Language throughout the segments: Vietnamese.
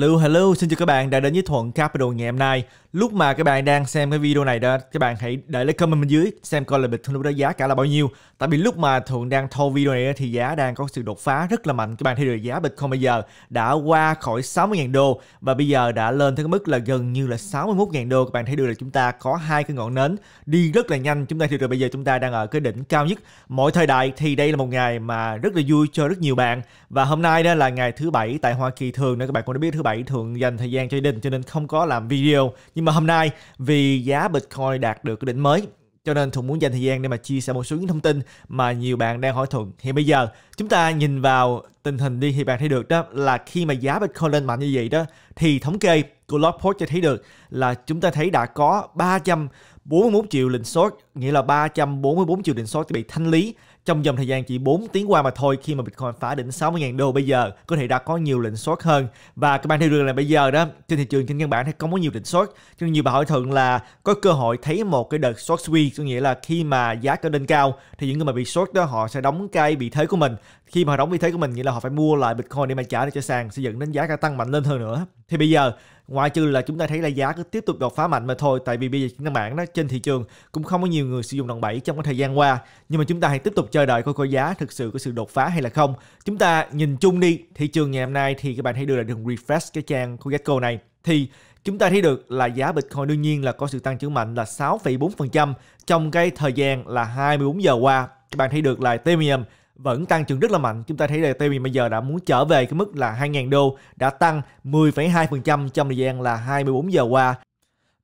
Hello hello, xin chào các bạn đã đến với Thuận Capital ngày hôm nay. Lúc mà các bạn đang xem cái video này đó, các bạn hãy để lại comment bên dưới xem coi là bịch lúc đó giá cả là bao nhiêu. Tại vì lúc mà Thuận đang thâu video này thì giá đang có sự đột phá rất là mạnh. Các bạn thấy được giá Bitcoin bây giờ đã qua khỏi 60.000 đô và bây giờ đã lên tới cái mức là gần như là 61.000 đô. Các bạn thấy được là chúng ta có hai cái ngọn nến đi rất là nhanh. Chúng ta thấy được bây giờ chúng ta đang ở cái đỉnh cao nhất mỗi thời đại thì đây là một ngày mà rất là vui cho rất nhiều bạn. Và hôm nay đó là ngày thứ bảy tại Hoa Kỳ thường nữa các bạn cũng đã biết thứ bảy thường dành thời gian cho gia đình cho nên không có làm video. Nhưng mà hôm nay vì giá Bitcoin đạt được cái đỉnh mới cho nên Thuận muốn dành thời gian để mà chia sẻ một số những thông tin mà nhiều bạn đang hỏi Thuận. thì bây giờ chúng ta nhìn vào tình hình đi thì bạn thấy được đó là khi mà giá Bitcoin lên mạnh như vậy đó thì thống kê của Lotport cho thấy được là chúng ta thấy đã có 341 triệu lệnh short nghĩa là 344 triệu định số bị thanh lý trong dòng thời gian chỉ 4 tiếng qua mà thôi khi mà Bitcoin phá đỉnh 60.000 đô bây giờ có thể đã có nhiều lệnh short hơn và các bạn thấy được là bây giờ đó trên thị trường trên căn bản thì không có nhiều lệnh short cho nên nhiều bạn hỏi thường là có cơ hội thấy một cái đợt short squeeze có nghĩa là khi mà giá trở lên cao thì những người mà bị short đó họ sẽ đóng cái vị thế của mình khi mà họ đóng vị thế của mình nghĩa là họ phải mua lại Bitcoin để mà trả cho sàn sẽ dẫn đến giá cả tăng mạnh lên hơn nữa thì bây giờ ngoại trừ là chúng ta thấy là giá cứ tiếp tục đột phá mạnh mà thôi tại vì bây giờ các bản đó trên thị trường cũng không có nhiều nhiều người sử dụng đòn bẩy trong cái thời gian qua. Nhưng mà chúng ta hãy tiếp tục chờ đợi coi coi giá thực sự có sự đột phá hay là không. Chúng ta nhìn chung đi, thị trường ngày hôm nay thì các bạn hãy đưa lại đường refresh cái trang coingecko này thì chúng ta thấy được là giá Bitcoin đương nhiên là có sự tăng trưởng mạnh là 6,4% trong cái thời gian là 24 giờ qua. Các bạn thấy được là Ethereum vẫn tăng trưởng rất là mạnh. Chúng ta thấy là Ethereum bây giờ đã muốn trở về cái mức là 2.000 đô, đã tăng 10,2% trong thời gian là 24 giờ qua.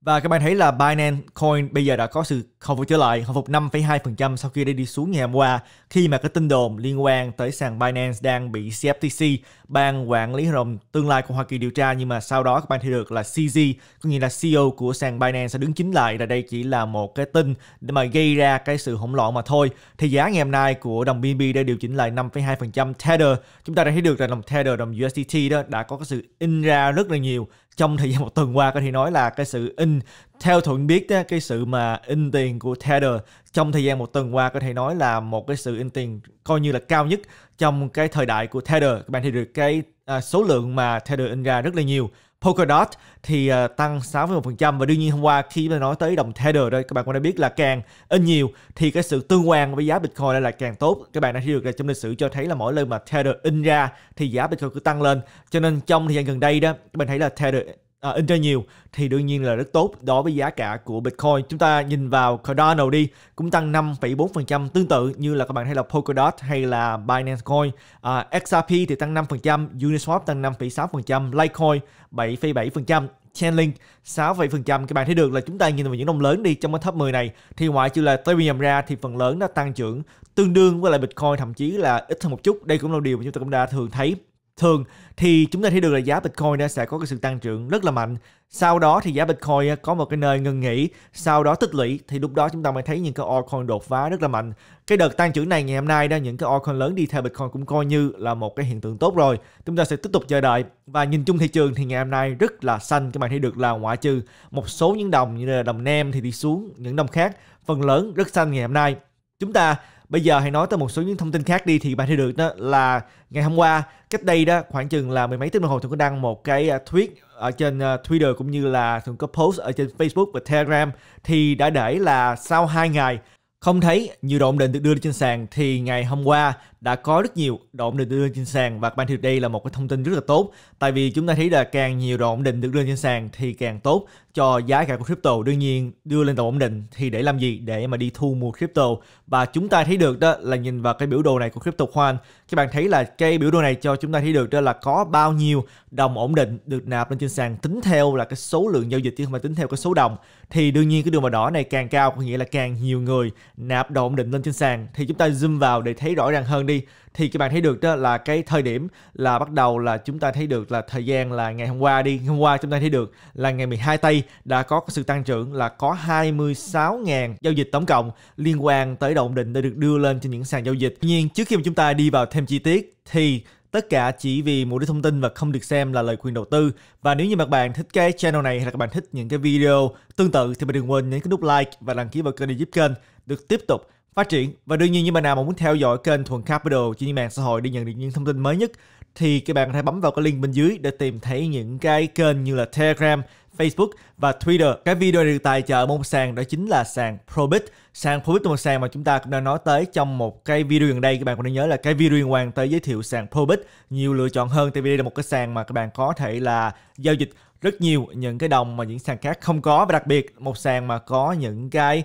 Và các bạn thấy là Binance Coin bây giờ đã có sự hồi phục trở lại, hồi phục 5,2% sau khi đã đi xuống ngày hôm qua khi mà cái tin đồn liên quan tới sàn Binance đang bị CFTC, ban quản lý hợp đồng tương lai của Hoa Kỳ điều tra nhưng mà sau đó các bạn thấy được là CZ, có nghĩa là CEO của sàn Binance sẽ đứng chính lại là đây chỉ là một cái tin để mà gây ra cái sự hỗn loạn mà thôi. Thì giá ngày hôm nay của đồng BNB đã điều chỉnh lại 5,2% Tether. Chúng ta đã thấy được là đồng Tether, đồng USDT đó đã có cái sự in ra rất là nhiều trong thời gian một tuần qua có thể nói là cái sự in theo thuận biết đó, cái sự mà in tiền của Tether trong thời gian một tuần qua có thể nói là một cái sự in tiền coi như là cao nhất trong cái thời đại của Tether các bạn thấy được cái à, số lượng mà Tether in ra rất là nhiều Polkadot thì uh, tăng 6,1% và đương nhiên hôm qua khi mà nói tới đồng Tether đây các bạn cũng đã biết là càng in nhiều thì cái sự tương quan với giá Bitcoin lại là càng tốt. Các bạn đã thấy được là trong lịch sử cho thấy là mỗi lần mà Tether in ra thì giá Bitcoin cứ tăng lên. Cho nên trong thời gian gần đây đó các bạn thấy là Tether à, in ra nhiều thì đương nhiên là rất tốt đối với giá cả của Bitcoin. Chúng ta nhìn vào Cardano đi, cũng tăng 5,4% tương tự như là các bạn thấy là Polkadot hay là Binance Coin. À, XRP thì tăng 5%, Uniswap tăng 5,6%, Litecoin 7,7%. Chainlink 6,7% các bạn thấy được là chúng ta nhìn vào những đồng lớn đi trong cái top 10 này thì ngoại trừ là Ethereum ra thì phần lớn nó tăng trưởng tương đương với lại Bitcoin thậm chí là ít hơn một chút đây cũng là điều mà chúng ta cũng đã thường thấy thường thì chúng ta thấy được là giá Bitcoin sẽ có cái sự tăng trưởng rất là mạnh. Sau đó thì giá Bitcoin có một cái nơi ngừng nghỉ, sau đó tích lũy thì lúc đó chúng ta mới thấy những cái altcoin đột phá rất là mạnh. Cái đợt tăng trưởng này ngày hôm nay đó những cái altcoin lớn đi theo Bitcoin cũng coi như là một cái hiện tượng tốt rồi. Chúng ta sẽ tiếp tục chờ đợi và nhìn chung thị trường thì ngày hôm nay rất là xanh các bạn thấy được là ngoại trừ một số những đồng như là đồng nem thì đi xuống, những đồng khác phần lớn rất xanh ngày hôm nay. Chúng ta Bây giờ hãy nói tới một số những thông tin khác đi thì bạn thấy được đó là ngày hôm qua cách đây đó khoảng chừng là mười mấy tiếng đồng hồ thường có đăng một cái à, tweet ở trên à, Twitter cũng như là thường có post ở trên Facebook và Telegram thì đã để là sau 2 ngày không thấy nhiều động định được đưa lên trên sàn thì ngày hôm qua đã có rất nhiều độ ổn định được đưa lên trên sàn và ban thì đây là một cái thông tin rất là tốt tại vì chúng ta thấy là càng nhiều độ ổn định được đưa lên trên sàn thì càng tốt cho giá cả của crypto đương nhiên đưa lên độ ổn định thì để làm gì để mà đi thu mua crypto và chúng ta thấy được đó là nhìn vào cái biểu đồ này của crypto khoan các bạn thấy là cái biểu đồ này cho chúng ta thấy được đó là có bao nhiêu đồng ổn định được nạp lên trên sàn tính theo là cái số lượng giao dịch chứ không phải tính theo cái số đồng thì đương nhiên cái đường màu đỏ này càng cao có nghĩa là càng nhiều người nạp độ ổn định lên trên sàn thì chúng ta zoom vào để thấy rõ ràng hơn đi thì các bạn thấy được đó là cái thời điểm là bắt đầu là chúng ta thấy được là thời gian là ngày hôm qua đi hôm qua chúng ta thấy được là ngày 12 tây đã có sự tăng trưởng là có 26.000 giao dịch tổng cộng liên quan tới động định đã được đưa lên trên những sàn giao dịch. Tuy nhiên trước khi mà chúng ta đi vào thêm chi tiết thì tất cả chỉ vì mục đích thông tin và không được xem là lời khuyên đầu tư. Và nếu như các bạn thích cái channel này hay là các bạn thích những cái video tương tự thì bạn đừng quên nhấn cái nút like và đăng ký vào kênh để giúp kênh được tiếp tục phát triển và đương nhiên như bạn nào mà muốn theo dõi kênh Thuần Capital trên những mạng xã hội để nhận được những thông tin mới nhất thì các bạn có thể bấm vào cái link bên dưới để tìm thấy những cái kênh như là Telegram, Facebook và Twitter. Cái video này được tài trợ một sàn đó chính là sàn Probit. Sàn Probit là một sàn mà chúng ta cũng đã nói tới trong một cái video gần đây. Các bạn cũng nên nhớ là cái video liên quan tới giới thiệu sàn Probit nhiều lựa chọn hơn tại vì đây là một cái sàn mà các bạn có thể là giao dịch rất nhiều những cái đồng mà những sàn khác không có và đặc biệt một sàn mà có những cái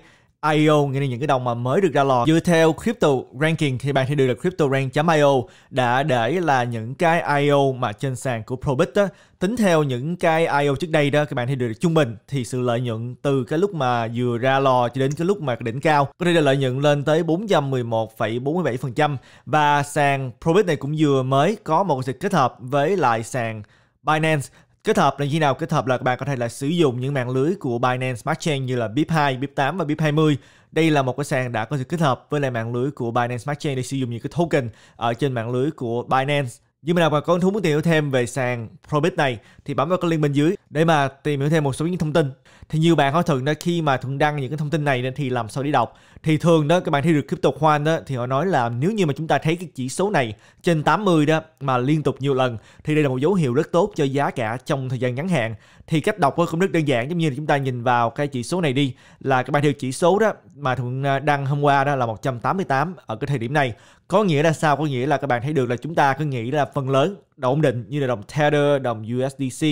IO nghĩa là những cái đồng mà mới được ra lò. Dựa theo Crypto Ranking thì bạn sẽ đưa crypto rank. io đã để là những cái IO mà trên sàn của Probit á, tính theo những cái IO trước đây đó các bạn thấy được trung bình thì sự lợi nhuận từ cái lúc mà vừa ra lò cho đến cái lúc mà đỉnh cao có thể là lợi nhuận lên tới 411,47% và sàn Probit này cũng vừa mới có một sự kết hợp với lại sàn Binance Kết hợp là như nào? Kết hợp là các bạn có thể là sử dụng những mạng lưới của Binance Smart Chain như là BIP2, BIP8 và BIP20. Đây là một cái sàn đã có sự kết hợp với lại mạng lưới của Binance Smart Chain để sử dụng những cái token ở trên mạng lưới của Binance. Như mình nào mà có hứng thú muốn tìm hiểu thêm về sàn Probit này thì bấm vào cái link bên dưới để mà tìm hiểu thêm một số những thông tin thì nhiều bạn hỏi thường đó khi mà thuận đăng những cái thông tin này thì làm sao để đọc thì thường đó các bạn thấy được crypto khoan đó thì họ nói là nếu như mà chúng ta thấy cái chỉ số này trên 80 đó mà liên tục nhiều lần thì đây là một dấu hiệu rất tốt cho giá cả trong thời gian ngắn hạn thì cách đọc cũng rất đơn giản giống như là chúng ta nhìn vào cái chỉ số này đi là các bạn theo chỉ số đó mà thuận à, đăng hôm qua đó là 188 ở cái thời điểm này có nghĩa là sao có nghĩa là các bạn thấy được là chúng ta cứ nghĩ là phần lớn ổn định như là đồng Tether, đồng USDC,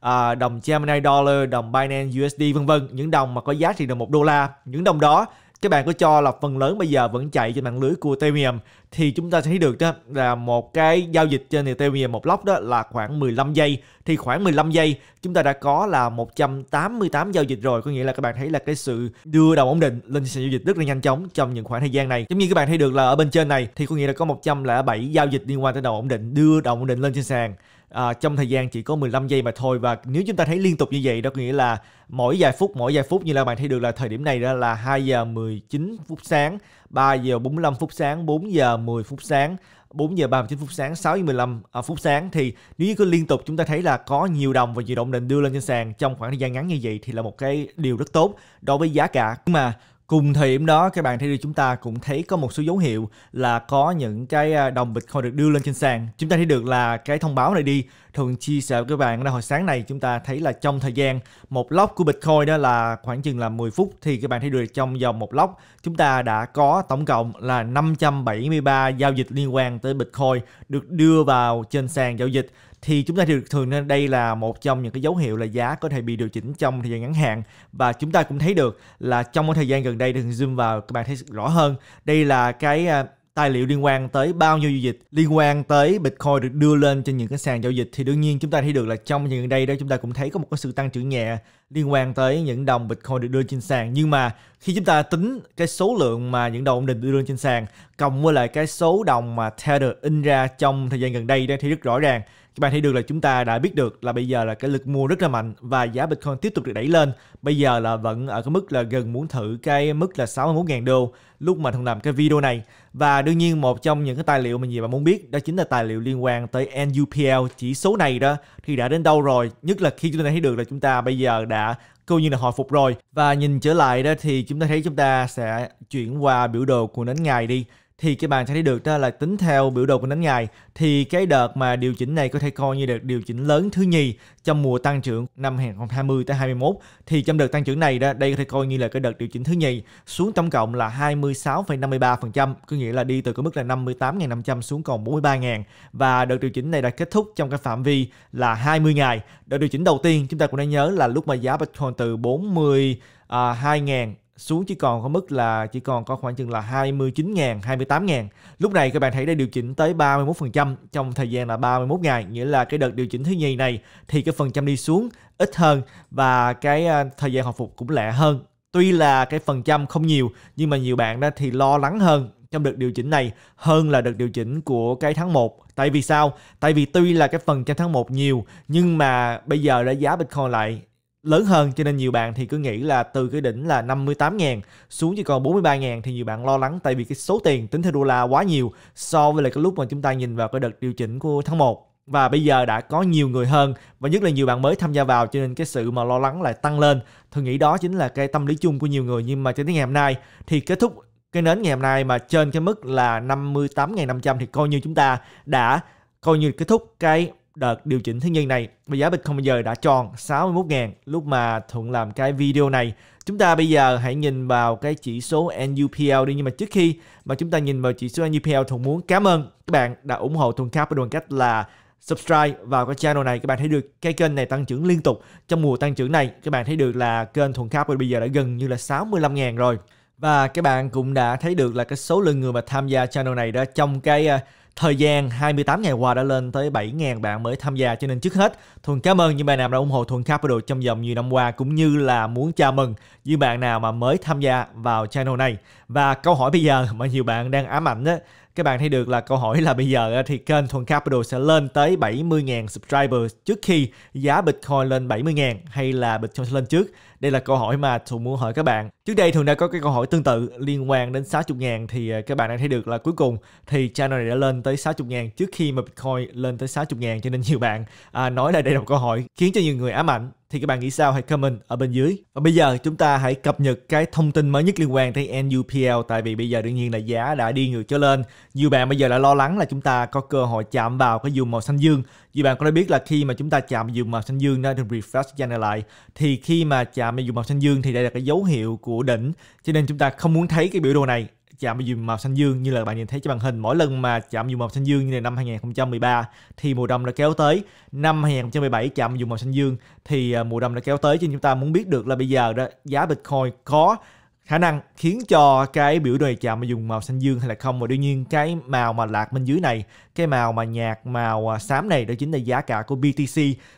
à, đồng Gemini Dollar, đồng Binance USD vân vân những đồng mà có giá trị đồng một đô la những đồng đó các bạn có cho là phần lớn bây giờ vẫn chạy trên mạng lưới của Ethereum thì chúng ta sẽ thấy được đó là một cái giao dịch trên Ethereum một block đó là khoảng 15 giây thì khoảng 15 giây chúng ta đã có là 188 giao dịch rồi có nghĩa là các bạn thấy là cái sự đưa đầu ổn định lên sàn giao dịch rất là nhanh chóng trong những khoảng thời gian này giống như các bạn thấy được là ở bên trên này thì có nghĩa là có 107 giao dịch liên quan tới đầu ổn định đưa đầu ổn định lên trên sàn à, trong thời gian chỉ có 15 giây mà thôi và nếu chúng ta thấy liên tục như vậy đó có nghĩa là mỗi vài phút mỗi vài phút như là bạn thấy được là thời điểm này đó là 2 giờ 19 phút sáng 3 giờ 45 phút sáng 4 giờ 10 phút sáng, 4 giờ 39 phút sáng, 6 giờ 15 à, phút sáng thì nếu như cứ liên tục chúng ta thấy là có nhiều đồng và nhiều động định đưa lên trên sàn trong khoảng thời gian ngắn như vậy thì là một cái điều rất tốt đối với giá cả. Nhưng mà Cùng thời điểm đó các bạn thấy chúng ta cũng thấy có một số dấu hiệu là có những cái à, đồng Bitcoin được đưa lên trên sàn. Chúng ta thấy được là cái thông báo này đi thường chia sẻ với các bạn là hồi sáng này chúng ta thấy là trong thời gian một lóc của Bitcoin đó là khoảng chừng là 10 phút thì các bạn thấy được trong vòng một lóc chúng ta đã có tổng cộng là 573 giao dịch liên quan tới Bitcoin được đưa vào trên sàn giao dịch thì chúng ta được thường nên đây là một trong những cái dấu hiệu là giá có thể bị điều chỉnh trong thời gian ngắn hạn và chúng ta cũng thấy được là trong một thời gian gần đây thường zoom vào các bạn thấy rõ hơn đây là cái à, tài liệu liên quan tới bao nhiêu giao dịch liên quan tới Bitcoin được đưa lên trên những cái sàn giao dịch thì đương nhiên chúng ta thấy được là trong những đây đó chúng ta cũng thấy có một cái sự tăng trưởng nhẹ liên quan tới những đồng Bitcoin được đưa trên sàn nhưng mà khi chúng ta tính cái số lượng mà những đồng định đưa lên trên sàn cộng với lại cái số đồng mà Tether in ra trong thời gian gần đây đó thì rất rõ ràng các bạn thấy được là chúng ta đã biết được là bây giờ là cái lực mua rất là mạnh và giá Bitcoin tiếp tục được đẩy lên. Bây giờ là vẫn ở cái mức là gần muốn thử cái mức là 61.000 đô lúc mà thằng làm cái video này. Và đương nhiên một trong những cái tài liệu mà nhiều bạn muốn biết đó chính là tài liệu liên quan tới NUPL chỉ số này đó thì đã đến đâu rồi. Nhất là khi chúng ta thấy được là chúng ta bây giờ đã coi như là hồi phục rồi và nhìn trở lại đó thì chúng ta thấy chúng ta sẽ chuyển qua biểu đồ của nến ngày đi thì các bạn sẽ thấy được đó là tính theo biểu đồ của đánh ngày thì cái đợt mà điều chỉnh này có thể coi như đợt điều chỉnh lớn thứ nhì trong mùa tăng trưởng năm 2020 tới 21 thì trong đợt tăng trưởng này đó đây có thể coi như là cái đợt điều chỉnh thứ nhì xuống tổng cộng là 26,53% có nghĩa là đi từ cái mức là 58.500 xuống còn 43.000 và đợt điều chỉnh này đã kết thúc trong cái phạm vi là 20 ngày đợt điều chỉnh đầu tiên chúng ta cũng đã nhớ là lúc mà giá Bitcoin từ 40 à, 2 ngàn xuống chỉ còn có mức là chỉ còn có khoảng chừng là 29 ngàn, 28 ngàn. Lúc này các bạn thấy đã điều chỉnh tới 31% trong thời gian là 31 ngày, nghĩa là cái đợt điều chỉnh thứ nhì này thì cái phần trăm đi xuống ít hơn và cái à, thời gian hồi phục cũng lẹ hơn. Tuy là cái phần trăm không nhiều nhưng mà nhiều bạn đó thì lo lắng hơn trong đợt điều chỉnh này hơn là đợt điều chỉnh của cái tháng 1. Tại vì sao? Tại vì tuy là cái phần trăm tháng 1 nhiều nhưng mà bây giờ đã giá Bitcoin lại lớn hơn cho nên nhiều bạn thì cứ nghĩ là từ cái đỉnh là 58 000 xuống chỉ còn 43 000 thì nhiều bạn lo lắng tại vì cái số tiền tính theo đô la quá nhiều so với lại cái lúc mà chúng ta nhìn vào cái đợt điều chỉnh của tháng 1 và bây giờ đã có nhiều người hơn và nhất là nhiều bạn mới tham gia vào cho nên cái sự mà lo lắng lại tăng lên. Tôi nghĩ đó chính là cái tâm lý chung của nhiều người nhưng mà cho đến ngày hôm nay thì kết thúc cái nến ngày hôm nay mà trên cái mức là 58.500 thì coi như chúng ta đã coi như kết thúc cái đợt điều chỉnh thứ nhân này và giá Bitcoin bây giờ đã tròn 61.000 lúc mà Thuận làm cái video này. Chúng ta bây giờ hãy nhìn vào cái chỉ số NUPL đi nhưng mà trước khi mà chúng ta nhìn vào chỉ số NUPL Thuận muốn cảm ơn các bạn đã ủng hộ Thuận Capital bằng cách là subscribe vào cái channel này các bạn thấy được cái kênh này tăng trưởng liên tục trong mùa tăng trưởng này các bạn thấy được là kênh Thuận Capital bây giờ đã gần như là 65.000 rồi và các bạn cũng đã thấy được là cái số lượng người mà tham gia channel này đó trong cái à, Thời gian 28 ngày qua đã lên tới 7.000 bạn mới tham gia cho nên trước hết Thuần cảm ơn những bạn nào đã ủng hộ Thuần Capital trong vòng nhiều năm qua cũng như là muốn chào mừng những bạn nào mà mới tham gia vào channel này. Và câu hỏi bây giờ mà nhiều bạn đang ám ảnh đó các bạn thấy được là câu hỏi là bây giờ thì kênh Thuần Capital sẽ lên tới 70.000 subscriber trước khi giá Bitcoin lên 70.000 hay là Bitcoin sẽ lên trước? Đây là câu hỏi mà Thuần muốn hỏi các bạn. Trước đây Thuần đã có cái câu hỏi tương tự liên quan đến 60.000 thì à, các bạn đã thấy được là cuối cùng thì channel này đã lên tới 60.000 trước khi mà Bitcoin lên tới 60.000 cho nên nhiều bạn à, nói là đây là một câu hỏi khiến cho nhiều người ám ảnh thì các bạn nghĩ sao hãy comment ở bên dưới. Và bây giờ chúng ta hãy cập nhật cái thông tin mới nhất liên quan tới NUPL tại vì bây giờ đương nhiên là giá đã đi ngược trở lên. Nhiều bạn bây giờ lại lo lắng là chúng ta có cơ hội chạm vào cái vùng màu xanh dương. Nhiều bạn có thể biết là khi mà chúng ta chạm vào vùng màu xanh dương đó được refresh channel lại thì khi mà chạm vào vùng màu xanh dương thì đây là cái dấu hiệu của đỉnh cho nên chúng ta không muốn thấy cái biểu đồ này chạm vào dùm màu xanh dương như là bạn nhìn thấy trên màn hình mỗi lần mà chạm dùm màu xanh dương như là năm 2013 thì mùa đông đã kéo tới năm 2017 chạm dùm màu xanh dương thì à, mùa đông đã kéo tới cho nên chúng ta muốn biết được là bây giờ đó giá Bitcoin có khả năng khiến cho cái biểu đề chạm mà dùng màu xanh dương hay là không và đương nhiên cái màu mà lạc bên dưới này cái màu mà nhạt màu à, xám này đó chính là giá cả của BTC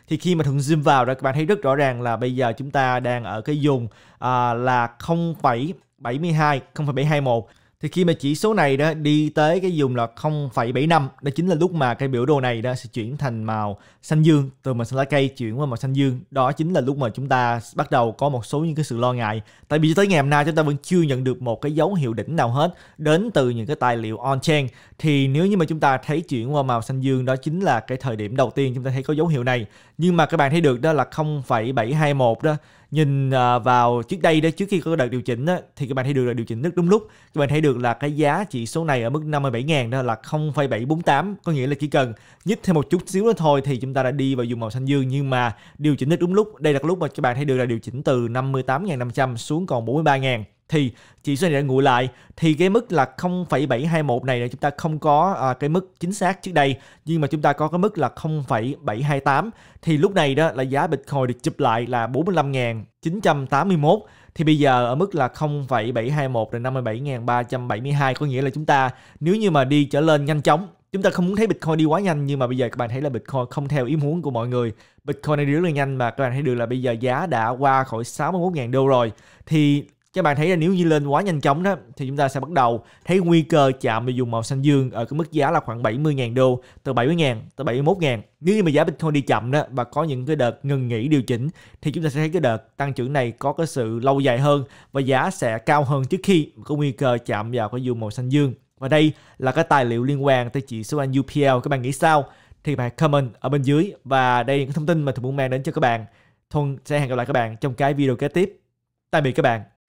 thì khi mà thuận zoom vào đó các bạn thấy rất rõ ràng là bây giờ chúng ta đang ở cái vùng à, là 0,72 0,721 thì khi mà chỉ số này đó đi tới cái vùng là 0,75 đó chính là lúc mà cái biểu đồ này đó sẽ chuyển thành màu xanh dương từ màu xanh lá cây chuyển qua màu xanh dương đó chính là lúc mà chúng ta bắt đầu có một số những cái sự lo ngại tại vì cho tới ngày hôm nay chúng ta vẫn chưa nhận được một cái dấu hiệu đỉnh nào hết đến từ những cái tài liệu on chain thì nếu như mà chúng ta thấy chuyển qua màu xanh dương đó chính là cái thời điểm đầu tiên chúng ta thấy có dấu hiệu này nhưng mà các bạn thấy được đó là 0,721 đó nhìn à, vào trước đây đó trước khi có đợt điều chỉnh đó, thì các bạn thấy được là điều chỉnh rất đúng lúc các bạn thấy được là cái giá chỉ số này ở mức 57.000 đó là 0,748 có nghĩa là chỉ cần nhích thêm một chút xíu đó thôi thì chúng ta đã đi vào vùng màu xanh dương nhưng mà điều chỉnh rất đúng lúc đây là lúc mà các bạn thấy được là điều chỉnh từ 58.500 xuống còn 43.000 thì chỉ số này đã nguội lại thì cái mức là 0,721 này là chúng ta không có à, cái mức chính xác trước đây nhưng mà chúng ta có cái mức là 0,728 thì lúc này đó là giá Bitcoin được chụp lại là 45.981 thì bây giờ ở mức là 0,721 đến 57.372 có nghĩa là chúng ta nếu như mà đi trở lên nhanh chóng chúng ta không muốn thấy Bitcoin đi quá nhanh nhưng mà bây giờ các bạn thấy là Bitcoin không theo ý muốn của mọi người. Bitcoin này đi rất là nhanh mà các bạn thấy được là bây giờ giá đã qua khỏi 61.000 đô rồi. Thì các bạn thấy là nếu như lên quá nhanh chóng đó thì chúng ta sẽ bắt đầu thấy nguy cơ chạm vào vùng màu xanh dương ở cái mức giá là khoảng 70.000 đô từ 70.000 tới 71.000 nếu như mà giá Bitcoin đi chậm đó và có những cái đợt ngừng nghỉ điều chỉnh thì chúng ta sẽ thấy cái đợt tăng trưởng này có cái sự lâu dài hơn và giá sẽ cao hơn trước khi có nguy cơ chạm vào cái vùng màu xanh dương và đây là cái tài liệu liên quan tới chỉ số anh UPL các bạn nghĩ sao thì bạn comment ở bên dưới và đây là những thông tin mà tôi muốn mang đến cho các bạn Thuần sẽ hẹn gặp lại các bạn trong cái video kế tiếp tạm biệt các bạn